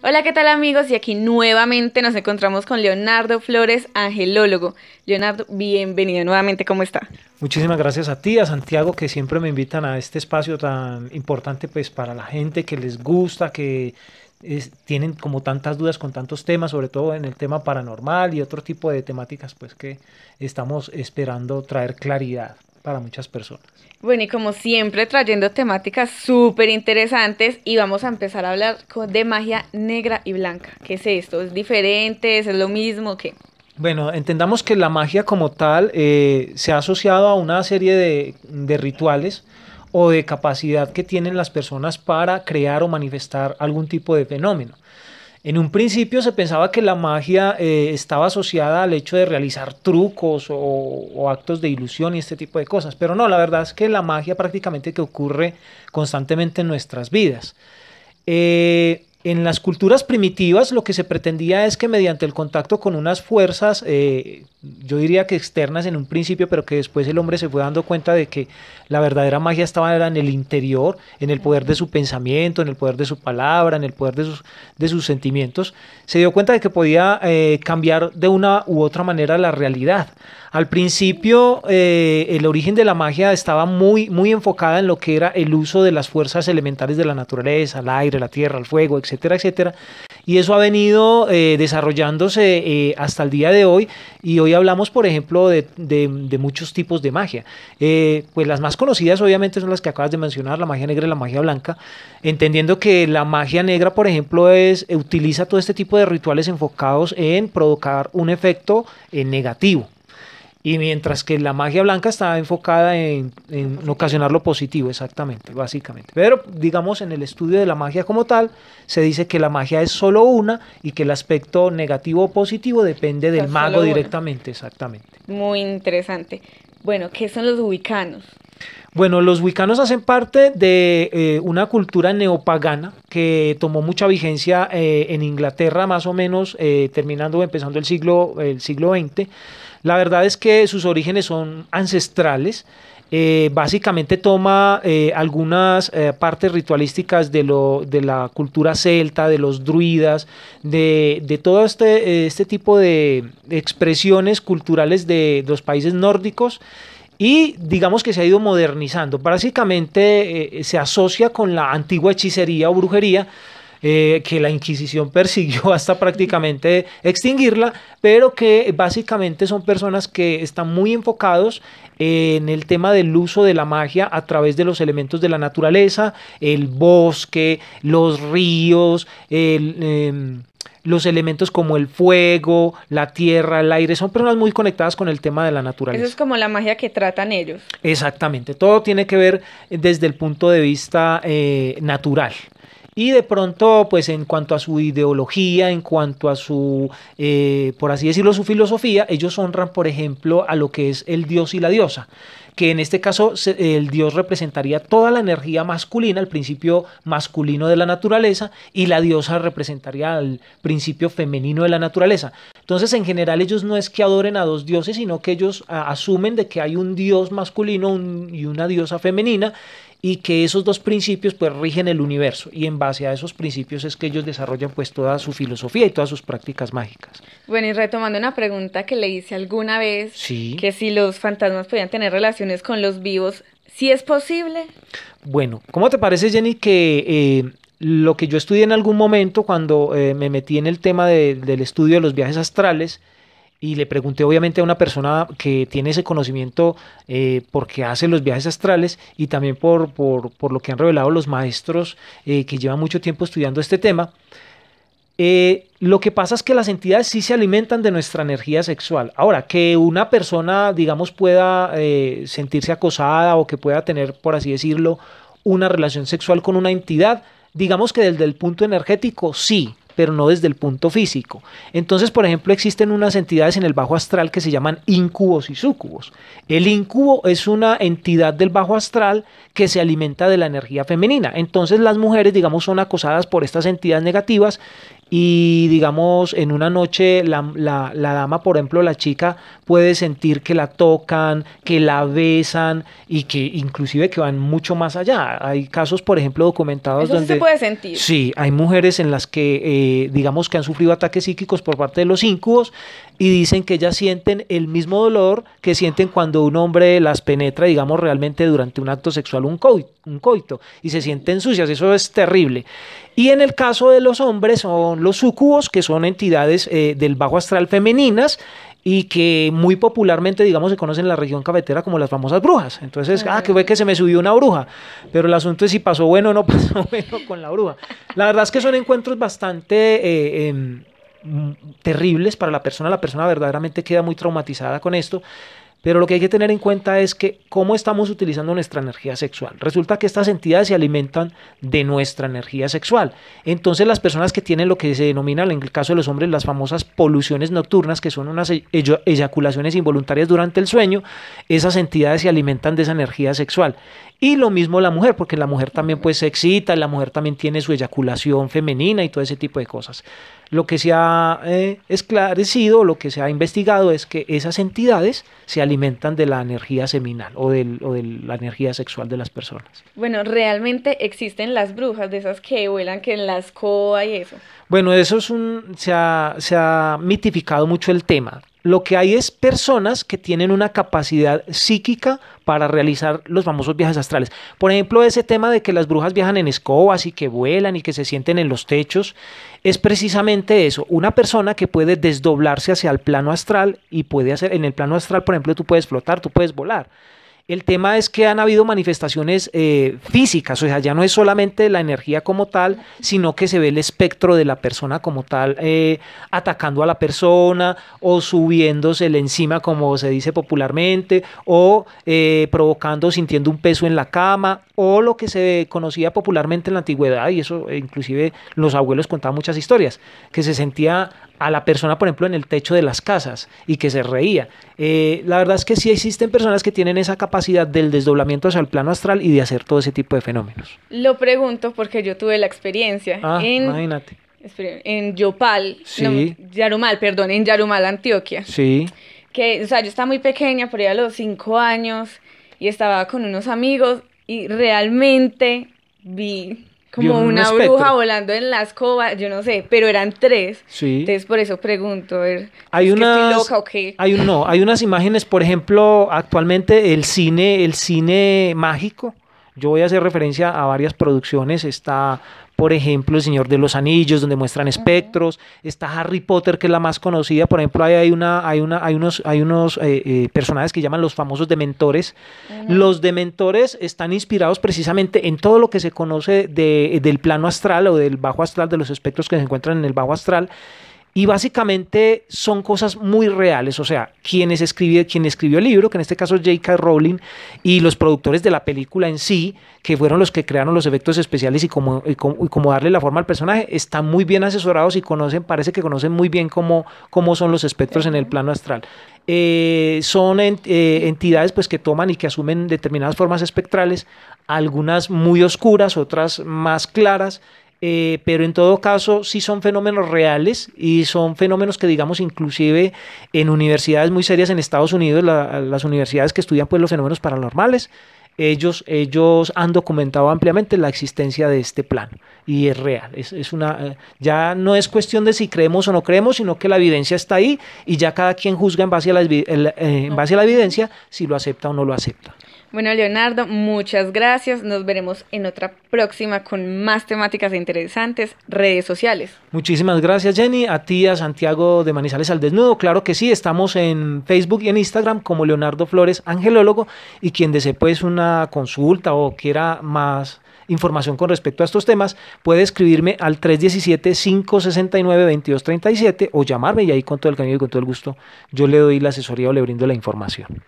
Hola, ¿qué tal amigos? Y aquí nuevamente nos encontramos con Leonardo Flores, angelólogo. Leonardo, bienvenido nuevamente, ¿cómo está? Muchísimas gracias a ti, a Santiago, que siempre me invitan a este espacio tan importante pues para la gente que les gusta, que tienen como tantas dudas con tantos temas, sobre todo en el tema paranormal y otro tipo de temáticas pues que estamos esperando traer claridad para muchas personas. Bueno, y como siempre trayendo temáticas súper interesantes y vamos a empezar a hablar de magia negra y blanca. ¿Qué es esto? ¿Es diferente? ¿Es lo mismo? ¿Qué? Bueno, entendamos que la magia como tal eh, se ha asociado a una serie de, de rituales o de capacidad que tienen las personas para crear o manifestar algún tipo de fenómeno. En un principio se pensaba que la magia eh, estaba asociada al hecho de realizar trucos o, actos de ilusión y este tipo de cosas, pero no, la verdad es que la magia prácticamente que ocurre constantemente en nuestras vidas. Eh, en las culturas primitivas lo que se pretendía es que mediante el contacto con unas fuerzas, eh, yo diría que externas en un principio, pero que después el hombre se fue dando cuenta de que la verdadera magia estaba en el interior, en el poder de su pensamiento, en el poder de su palabra, en el poder de sus, sentimientos, se dio cuenta de que podía eh, cambiar de una u otra manera la realidad. Al principio eh, el origen de la magia estaba muy, muy enfocada en lo que era el uso de las fuerzas elementales de la naturaleza, el aire, la tierra, el fuego, etc etcétera, Y eso ha venido eh, desarrollándose eh, hasta el día de hoy y hoy hablamos, por ejemplo, de, muchos tipos de magia. Eh, pues las más conocidas obviamente son las que acabas de mencionar, la magia negra y la magia blanca, entendiendo que la magia negra, por ejemplo, es, utiliza todo este tipo de rituales enfocados en provocar un efecto negativo. Y mientras que la magia blanca estaba enfocada en, ocasionar lo positivo, exactamente, básicamente. Pero digamos, en el estudio de la magia como tal, se dice que la magia es solo una y que el aspecto negativo o positivo depende del mago directamente, exactamente. Muy interesante. Bueno, ¿qué son los ubicanos? Bueno, los huicanos hacen parte de eh, una cultura neopagana que tomó mucha vigencia eh, en Inglaterra, más o menos eh, terminando empezando el siglo, el siglo XX la verdad es que sus orígenes son ancestrales. Eh, básicamente toma eh, algunas eh, partes ritualísticas de, la cultura celta, de los druidas, de, todo este, este, tipo de expresiones culturales de, los países nórdicos y digamos que se ha ido modernizando. Básicamente se asocia con la antigua hechicería o brujería, eh, que la Inquisición persiguió hasta prácticamente extinguirla, pero que básicamente son personas que están muy enfocados en el tema del uso de la magia a través de los elementos de la naturaleza, el bosque, los ríos, em, los elementos como el fuego, la tierra, el aire, son personas muy conectadas con el tema de la naturaleza. Eso es como la magia que tratan ellos. Exactamente, todo tiene que ver desde el punto de vista eh, natural y de pronto, pues en cuanto a su ideología, en cuanto a su, eh, por así decirlo, su filosofía, ellos honran, por ejemplo, a lo que es el dios y la diosa que en este caso el dios representaría toda la energía masculina, el principio masculino de la naturaleza, y la diosa representaría al principio femenino de la naturaleza. Entonces, en general, ellos no es que adoren a dos dioses, sino que ellos asumen de que hay un dios masculino y una diosa femenina, y que esos dos principios pues rigen el universo y en base a esos principios es que ellos desarrollan pues toda su filosofía y todas sus prácticas mágicas. Bueno, y retomando una pregunta que le hice alguna vez, que si los fantasmas podían tener relaciones con los vivos, si ¿sí es posible. Bueno, ¿cómo te parece Jenny que eh, lo que yo estudié en algún momento cuando eh, me metí en el tema del estudio de los viajes astrales, y le pregunté obviamente a una persona que tiene ese conocimiento eh, porque hace los viajes astrales y también por, lo que han revelado los maestros eh, que llevan mucho tiempo estudiando este tema. Eh, lo que pasa es que las entidades sí se alimentan de nuestra energía sexual. Ahora, que una persona, digamos, pueda sentirse acosada o que pueda tener, por así decirlo, una relación sexual con una entidad, digamos que desde el punto energético sí, pero no desde el punto físico. Entonces, por ejemplo, existen unas entidades en el bajo astral que se llaman incubos y sucubos. El incubo es una entidad del bajo astral que se alimenta de la energía femenina. Entonces, las mujeres, digamos, son acosadas por estas entidades negativas y digamos en una noche la, dama, por ejemplo, la chica puede sentir que la tocan, que la besan y que inclusive que van mucho más allá. Hay casos, por ejemplo, documentados Eso donde... Sí se puede sentir. Sí, hay mujeres en las que eh, digamos que han sufrido ataques psíquicos por parte de los íncubos y dicen que ellas sienten el mismo dolor que sienten cuando un hombre las penetra, digamos, realmente durante un acto sexual, un un coito y se sienten sucias. Eso es terrible. Y en el caso de los hombres son los sucubos, que son entidades eh, del bajo astral femeninas y que muy popularmente, digamos, se conocen en la región cafetera como las famosas brujas. Entonces, ah, que fue que se me subió una bruja, pero el asunto es si pasó bueno o no pasó bueno con la bruja. La verdad es que son encuentros bastante... Eh, em, terribles para la persona, la persona verdaderamente queda muy traumatizada con esto. Pero lo que hay que tener en cuenta es que cómo estamos utilizando nuestra energía sexual. Resulta que estas entidades se alimentan de nuestra energía sexual. Entonces las personas que tienen lo que se denomina en el caso de los hombres las famosas poluciones nocturnas, que son unas e-, eyaculaciones involuntarias durante el sueño, esas entidades se alimentan de esa energía sexual. Y lo mismo la mujer, porque la mujer también pues se excita, la mujer también tiene su eyaculación femenina y todo ese tipo de cosas. Lo que se ha eh, esclarecido, lo que se ha investigado es que esas entidades se alimentan de la energía seminal o, de la energía sexual de las personas. Bueno, realmente existen las brujas de esas que vuelan que en las escoba y eso. Bueno, eso es un, se ha mitificado mucho el tema lo que hay es personas que tienen una capacidad psíquica para realizar los famosos viajes astrales. Por ejemplo, ese tema de que las brujas viajan en escobas y que vuelan y que se sienten en los techos, es precisamente eso, una persona que puede desdoblarse hacia el plano astral y puede hacer, en el plano astral, por ejemplo, tú puedes flotar, tú puedes volar. El tema es que han habido manifestaciones eh, físicas, o sea, ya no es solamente la energía como tal, sino que se ve el espectro de la persona como tal eh, atacando a la persona o subiéndose la encima, como se dice popularmente, o eh, provocando, sintiendo un peso en la cama, o lo que se conocía popularmente en la antigüedad, y eso inclusive los abuelos contaban muchas historias, que se sentía a la persona, por ejemplo, en el techo de las casas y que se reía. Eh, la verdad es que sí existen personas que tienen esa capacidad del desdoblamiento hacia el plano astral y de hacer todo ese tipo de fenómenos. Lo pregunto porque yo tuve la experiencia. Ah, en, imagínate. En Yopal, Yarumal, perdón, en Yarumal, Antioquia. Sí. Que, o sea, yo estaba muy pequeña, por ahí los cinco años, y estaba con unos amigos y realmente vi como una bruja volando en las escoba, yo no sé, pero eran tres. Sí. Entonces por eso pregunto, ver, hay ¿es que estoy loca Hay un, no, hay unas imágenes, por ejemplo, actualmente el cine, el cine mágico. Yo voy a hacer referencia a varias producciones. Está por ejemplo, El Señor de los Anillos, donde muestran espectros, está Harry Potter, que es la más conocida, por ejemplo, hay, una, hay, una, hay unos, hay unos eh, eh, personajes que llaman los famosos dementores. Los dementores están inspirados precisamente en todo lo que se conoce del plano astral o del bajo astral, de los espectros que se encuentran en el bajo astral y básicamente son cosas muy reales, o sea, quienes escribió, quien escribió el libro, que en este caso es J.K. Rowling, y los productores de la película en sí, que fueron los que crearon los efectos especiales y cómo, darle la forma al personaje, están muy bien asesorados y conocen, parece que conocen muy bien cómo, cómo son los espectros en el plano astral. Eh, son eh, entidades pues, que toman y que asumen determinadas formas espectrales, algunas muy oscuras, otras más claras. Eh, pero en todo caso sí son fenómenos reales y son fenómenos que digamos inclusive en universidades muy serias en Estados Unidos, las universidades que estudian pues los fenómenos paranormales, ellos, ellos han documentado ampliamente la existencia de este plan y es real. Es, es, una, eh, ya no es cuestión de si creemos o no creemos, sino que la evidencia está ahí y ya cada quien juzga en base a la, eh, en base a la evidencia si lo acepta o no lo acepta. Bueno, Leonardo, muchas gracias. Nos veremos en otra próxima con más temáticas interesantes, redes sociales. Muchísimas gracias, Jenny. A ti, a Santiago de Manizales al Desnudo. Claro que sí, estamos en Facebook y en Instagram como Leonardo Flores, angelólogo. Y quien desee pues una consulta o quiera más información con respecto a estos temas, puede escribirme al 317-569-2237 o llamarme y ahí con todo el cariño y con todo el gusto yo le doy la asesoría o le brindo la información.